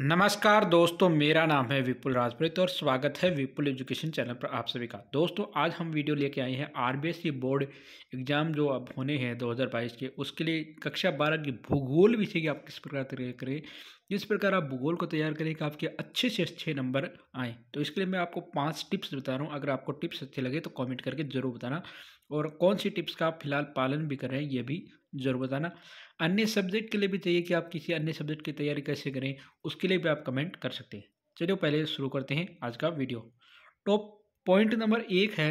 नमस्कार दोस्तों मेरा नाम है विपुल राजप्रीत और स्वागत है विपुल एजुकेशन चैनल पर आप सभी का दोस्तों आज हम वीडियो लेके आए हैं आरबीएसई बोर्ड एग्ज़ाम जो अब होने हैं 2022 के उसके लिए कक्षा बारह की भूगोल विषय की आप किस प्रकार तैयार करें जिस प्रकार आप भूगोल को तैयार करें कि आपके अच्छे से अच्छे नंबर आएँ तो इसके लिए मैं आपको पाँच टिप्स बता रहा हूँ अगर आपको टिप्स अच्छे लगे तो कॉमेंट करके ज़रूर बताना और कौन सी टिप्स का आप फिलहाल पालन भी कर रहे हैं ये भी जरूर बताना अन्य सब्जेक्ट के लिए भी चाहिए कि आप किसी अन्य सब्जेक्ट की तैयारी कैसे करें उसके लिए भी आप कमेंट कर सकते हैं चलिए पहले शुरू करते हैं आज का वीडियो टॉप पॉइंट नंबर एक है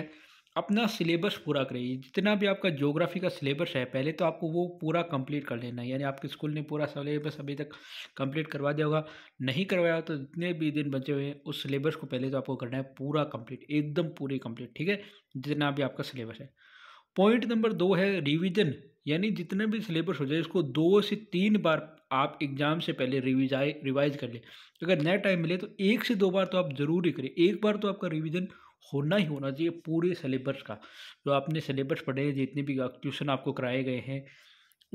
अपना सिलेबस पूरा करिए जितना भी आपका ज्योग्राफी का सिलेबस है पहले तो आपको वो पूरा कंप्लीट कर लेना है यानी आपके स्कूल ने पूरा सिलेबस अभी तक कंप्लीट करवा दिया होगा नहीं करवाया तो जितने भी दिन बचे हुए हैं उस सिलेबस को पहले तो आपको करना है पूरा कंप्लीट एकदम पूरी कंप्लीट ठीक है जितना भी आपका सिलेबस है पॉइंट नंबर दो है रिवीजन यानी जितना भी सिलेबस हो जाए इसको दो से तीन बार आप एग्ज़ाम से पहले रिविजाए रिवाइज कर लें अगर नया टाइम मिले तो एक से दो बार तो आप ज़रूर ही करें एक बार तो आपका रिविज़न होना ही होना चाहिए पूरे सिलेबस का जो आपने सिलेबस पढ़े हैं जितने भी ट्यूशन आपको कराए गए हैं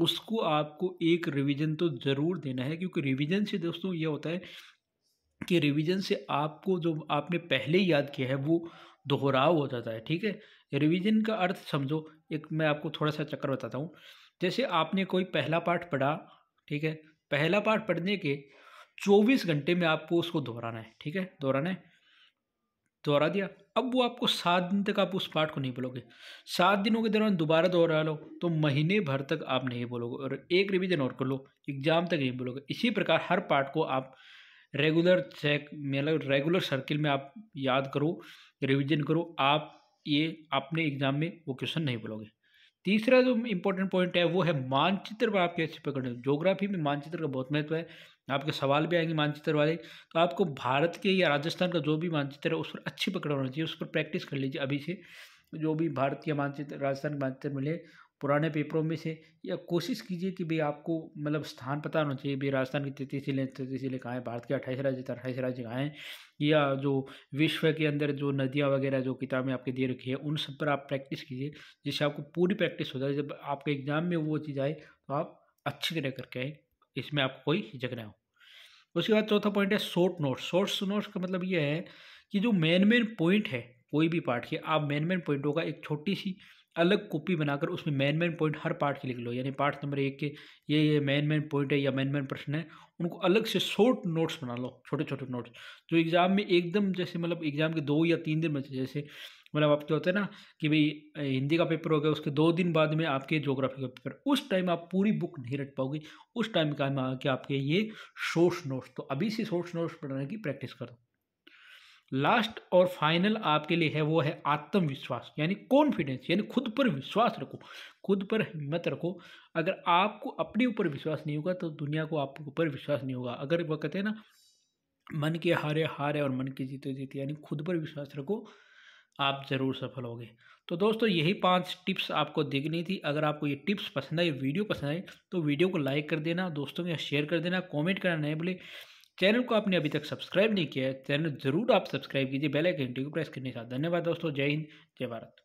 उसको आपको एक रिवीजन तो ज़रूर देना है क्योंकि रिवीजन से दोस्तों ये होता है कि रिवीजन से आपको जो आपने पहले याद किया है वो दोहराव हो जाता है ठीक है रिवीजन का अर्थ समझो एक मैं आपको थोड़ा सा चक्कर बताता हूँ जैसे आपने कोई पहला पाठ पढ़ा ठीक है पहला पाठ पढ़ने के चौबीस घंटे में आपको उसको दोहराना है ठीक है दोहराना है दोहरा दिया अब वो आपको सात दिन तक आप उस पाठ को नहीं बोलोगे सात दिनों के दौरान दोबारा दोहरा लो तो महीने भर तक आप नहीं बोलोगे और एक रिवीजन और कर लो एग्जाम तक नहीं बोलोगे इसी प्रकार हर पाठ को आप रेगुलर चेक मतलब रेगुलर सर्किल में आप याद करो रिवीजन करो आप ये अपने एग्जाम में वो क्वेश्चन नहीं बोलोगे तीसरा जो इम्पोर्टेंट पॉइंट है वो है मानचित्र पर आप कैसे पकड़े जोग्राफी में मानचित्र का बहुत महत्व है आपके सवाल भी आएंगे मानचित्र वाले तो आपको भारत के या राजस्थान का जो भी मानचित्र है उस पर अच्छी पकड़ होना चाहिए उस पर प्रैक्टिस कर लीजिए अभी से जो भी भारत के मानचित्र राजस्थान के मानचित्र मिले पुराने पेपरों में से या कोशिश कीजिए कि भाई आपको मतलब स्थान पता होना चाहिए भाई राजस्थान की तैतीस जिले तैतीस जिले कहाँ हैं भारत के अट्ठाईस राज्य अट्ठाईस राज्य कहाँ हैं या जो विश्व के अंदर जो नदियाँ वगैरह जो किताबें आपके दे रखी है उन सब पर आप प्रैक्टिस कीजिए जिससे आपको पूरी प्रैक्टिस हो जाए जब आपके एग्ज़ाम में वो चीज़ आए तो आप अच्छी तरह करके आए इसमें आपको कोई हिचक ना हो उसके बाद चौथा पॉइंट है शॉर्ट नोट्स शॉर्ट नोट्स का मतलब ये है कि जो मेन मेन पॉइंट है कोई भी पार्ट के आप मेन मेन पॉइंटों का एक छोटी सी अलग कॉपी बनाकर उसमें मेन मेन पॉइंट हर पार्ट के लिख लो यानी पार्ट नंबर एक के ये ये मेन मेन पॉइंट है या मेन मेन प्रश्न है उनको अलग से शॉर्ट नोट्स बना लो छोटे छोटे नोट्स जो एग्ज़ाम में एकदम जैसे मतलब एग्ज़ाम के दो या तीन दिन में जैसे मतलब आप क्या होता है ना कि भाई हिंदी का पेपर हो गया उसके दो दिन बाद में आपके जोग्राफी का पेपर उस टाइम आप पूरी बुक नहीं रट पाओगे उस टाइम का कि आपके ये शॉर्ट्स नोट्स तो अभी से शॉर्ट्स नोट्स बनाने की प्रैक्टिस करो लास्ट और फाइनल आपके लिए है वो है आत्मविश्वास यानी कॉन्फिडेंस यानी खुद पर विश्वास रखो खुद पर हिम्मत रखो अगर आपको अपने ऊपर विश्वास नहीं होगा तो दुनिया को आपके ऊपर विश्वास नहीं होगा अगर वह कहते हैं ना मन के हारे हारे और मन के जीते जीते यानी खुद पर विश्वास रखो आप ज़रूर सफल होगे तो दोस्तों यही पांच टिप्स आपको देखनी थी अगर आपको ये टिप्स पसंद आए वीडियो पसंद आए तो वीडियो को लाइक कर देना दोस्तों के शेयर कर देना कमेंट करना नहीं भूले चैनल को आपने अभी तक सब्सक्राइब नहीं किया है चैनल जरूर आप सब्सक्राइब कीजिए बेल आइकन को प्रेस करने के साथ धन्यवाद दोस्तों जय हिंद जय भारत